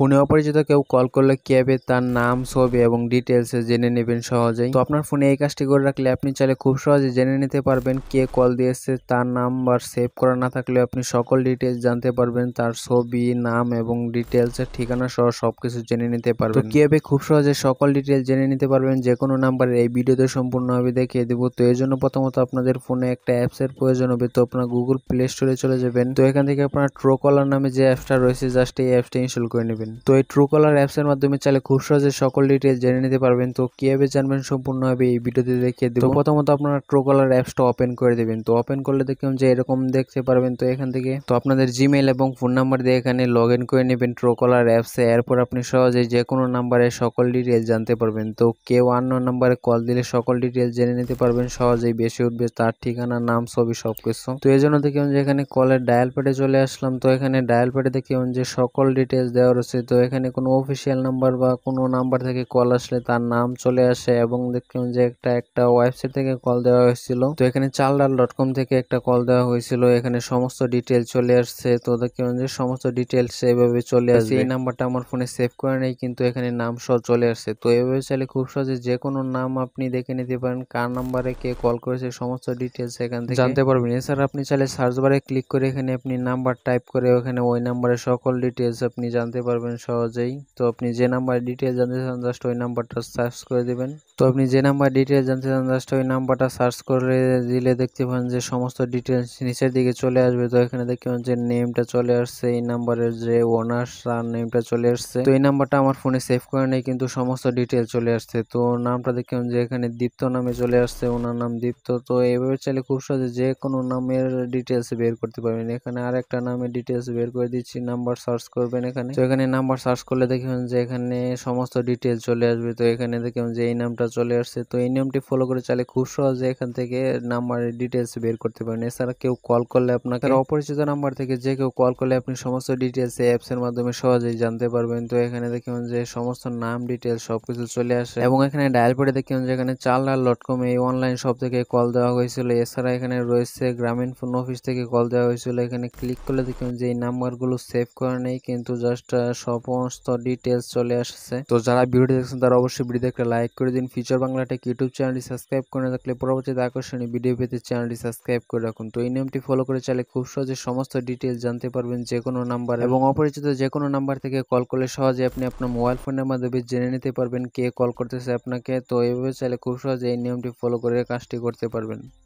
ফোনে অপরিচিত কেউ কল করলে ক্যাবে তার নাম ছবি এবং ডিটেলসে জেনে নেবেন সহজেই তো আপনার ফোনে এই কাজটি করে রাখলে আপনি চাইলে খুব সহজে জেনে নিতে পারবেন কে কল দিয়েছে তার নাম্বার সেভ করা না থাকলে আপনি সকল ডিটেলস জানতে পারবেন তার ছবি নাম এবং ডিটেলসের ঠিকানা সহ সব কিছু জেনে নিতে পারবেন কিভাবে খুব সহজে সকল ডিটেলস জেনে নিতে পারবেন যে কোনো নাম্বারে এই ভিডিওতে সম্পূর্ণভাবে দেখিয়ে দেব তো এর জন্য প্রথমত আপনাদের ফোনে একটা অ্যাপসের প্রয়োজন হবে তো আপনার গুগল প্লে স্টোরে চলে যাবেন তো এখান থেকে আপনার ট্রোকলার নামে যে অ্যাপসটা রয়েছে জাস্ট এই অ্যাপসটি ইনস্টল করে নেবেন পারবেন তো এই ট্রুকলার অ্যাপসের মাধ্যমে চাইলে খুব সহজে সকল ডিটেলস জেনে নিতে পারবেন তো কীভাবে জানবেন সম্পূর্ণভাবে এই ভিডিওতে দেখিয়ে দেবো প্রথমত আপনারা ট্রুকলার অ্যাপসটা ওপেন করে দেবেন তো ওপেন করলে দেখুন যে এরকম দেখতে পারবেন তো এখান থেকে তো আপনাদের জিমেল এবং ফোন নাম্বার দিয়ে এখানে লগ ইন করে নেবেন ট্রুকলার অ্যাপসে এরপর আপনি সহজে যে কোনো নাম্বারে সকল ডিটেলস জানতে পারবেন তো কেউ অন্য নাম্বারে কল দিলে সকল ডিটেলস জেনে নিতে পারবেন সহজেই বেশি উঠবে তার ঠিকানা নাম ছবি সব কিছু তো এই জন্য দেখুন যে এখানে কলের ডায়াল প্যাডে চলে আসলাম তো এখানে ডায়াল প্যাডে দেখুন যে সকল ডিটেলস দেওয়া রয়েছে আসছে তো এখানে কোনো অফিসিয়াল নাম্বার বা কোনো নাম্বার থেকে কল আসলে তার নাম চলে আসে এবং দেখলাম যে একটা একটা ওয়েবসাইট থেকে কল দেওয়া হয়েছিল তো এখানে চাল ডাল ডট কম থেকে একটা কল দেওয়া হয়েছিল এখানে সমস্ত ডিটেল চলে আসছে তো দেখলাম যে সমস্ত ডিটেলস এভাবে চলে আসছে এই নাম্বারটা আমার ফোনে সেভ করে নেই কিন্তু এখানে নাম সহ চলে আসছে তো এভাবে চাইলে খুব সহজে যে কোনো নাম আপনি দেখে নিতে পারেন কার নাম্বারে কে কল করেছে সমস্ত ডিটেলস এখান থেকে জানতে পারবেন এছাড়া আপনি চাইলে সার্চ বারে ক্লিক করে এখানে আপনি নাম্বার টাইপ করে ওখানে ওই নাম্বারে সকল ডিটেলস আপনি জানতে পারবেন পারবেন সহজেই তো আপনি যে নাম্বার ডিটেল জানতে চান জাস্ট ওই নাম্বারটা সার্চ করে দিবেন তো আপনি যে নাম্বার ডিটেল জানতে চান জাস্ট ওই নাম্বারটা সার্চ করে দিলে দেখতে পান যে সমস্ত ডিটেলস নিচের দিকে চলে আসবে তো এখানে দেখতে পান যে নেমটা চলে আসছে এই নাম্বারের যে ওনার তার নেমটা চলে আসছে তো এই নাম্বারটা আমার ফোনে সেভ করে নেই কিন্তু সমস্ত ডিটেল চলে আসছে তো নামটা দেখতে পান যে এখানে দীপ্ত নামে চলে আসছে ওনার নাম দীপ্ত তো এভাবে চাইলে খুব সহজে যে কোনো নামের ডিটেলস বের করতে পারবেন এখানে আর একটা নামের ডিটেলস বের করে দিচ্ছি নাম্বার সার্চ করবেন এখানে তো এখানে নাম্বার সার্চ করলে দেখবেন যে এখানে সমস্ত ডিটেলস চলে আসবে তো এখানে দেখবেন যে এই নামটা চলে আসছে তো এই নামটি ফলো করে চালে খুব সহজে এখান থেকে নাম্বারের ডিটেলস বের করতে পারেন এছাড়া কেউ কল করলে আপনাকে অপরিচিত নাম্বার থেকে যে কেউ কল করলে আপনি সমস্ত ডিটেলস অ্যাপসের মাধ্যমে সহজেই জানতে পারবেন তো এখানে দেখবেন যে সমস্ত নাম ডিটেলস সব কিছু চলে আসে এবং এখানে ডায়াল পরে দেখবেন যে এখানে চালডাল ডট কম এই অনলাইন শপ থেকে কল দেওয়া হয়েছিল এছাড়া এখানে রয়েছে গ্রামীণ ফোন অফিস থেকে কল দেওয়া হয়েছিল এখানে ক্লিক করলে দেখবেন যে এই নাম্বারগুলো সেভ করা নেই কিন্তু জাস্ট সমস্ত ডিটেলস চলে আসছে তো যারা ভিডিও দেখছেন তারা অবশ্যই ভিডিও একটা লাইক করে দিন ফিউচার বাংলা টেক ইউটিউব চ্যানেলটি সাবস্ক্রাইব করে থাকলে পরবর্তীতে আকর্ষণীয় ভিডিও পেতে চ্যানেলটি সাবস্ক্রাইব করে রাখুন তো এই নিয়মটি ফলো করে চাইলে খুব সহজে সমস্ত ডিটেলস জানতে পারবেন যে কোনো নাম্বার এবং অপরিচিত যে কোনো নাম্বার থেকে কল করলে সহজে আপনি আপনার মোবাইল ফোনের মাধ্যমে জেনে নিতে পারবেন কে কল করতেছে আপনাকে তো এইভাবে চাইলে খুব সহজে এই নিয়মটি ফলো করে কাজটি করতে পারবেন